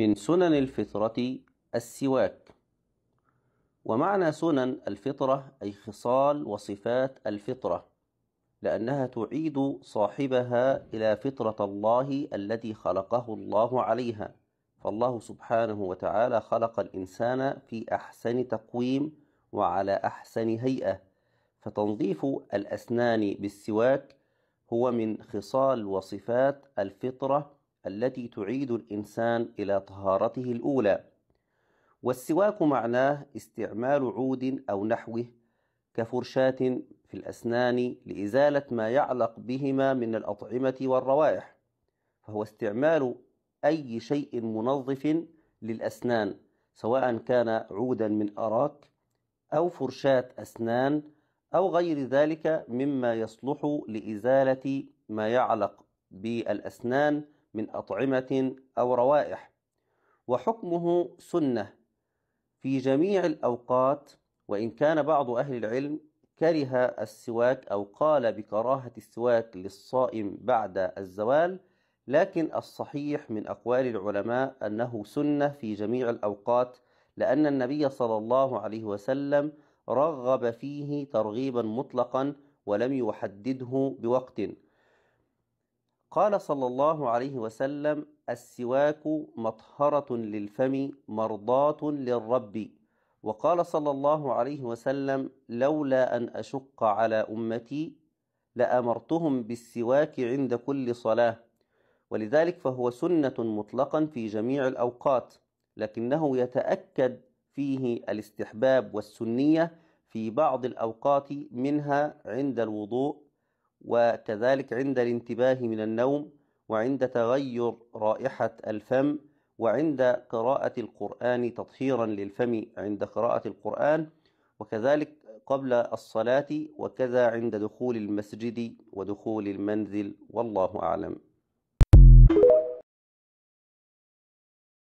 من سنن الفطرة السواك ومعنى سنن الفطرة أي خصال وصفات الفطرة لأنها تعيد صاحبها إلى فطرة الله التي خلقه الله عليها فالله سبحانه وتعالى خلق الإنسان في أحسن تقويم وعلى أحسن هيئة فتنظيف الأسنان بالسواك هو من خصال وصفات الفطرة التي تعيد الإنسان إلى طهارته الأولى والسواك معناه استعمال عود أو نحوه كفرشاة في الأسنان لإزالة ما يعلق بهما من الأطعمة والروائح فهو استعمال أي شيء منظف للأسنان سواء كان عودا من أراك أو فرشاة أسنان أو غير ذلك مما يصلح لإزالة ما يعلق بالأسنان من أطعمة أو روائح وحكمه سنة في جميع الأوقات وإن كان بعض أهل العلم كره السواك أو قال بكراهة السواك للصائم بعد الزوال لكن الصحيح من أقوال العلماء أنه سنة في جميع الأوقات لأن النبي صلى الله عليه وسلم رغب فيه ترغيبا مطلقا ولم يحدده بوقت قال صلى الله عليه وسلم السواك مطهرة للفم مرضاة للرب وقال صلى الله عليه وسلم لولا أن أشق على أمتي لأمرتهم بالسواك عند كل صلاة ولذلك فهو سنة مطلقا في جميع الأوقات لكنه يتأكد فيه الاستحباب والسنية في بعض الأوقات منها عند الوضوء وكذلك عند الانتباه من النوم وعند تغير رائحة الفم وعند قراءة القرآن تطهيرا للفم عند قراءة القرآن وكذلك قبل الصلاة وكذا عند دخول المسجد ودخول المنزل والله أعلم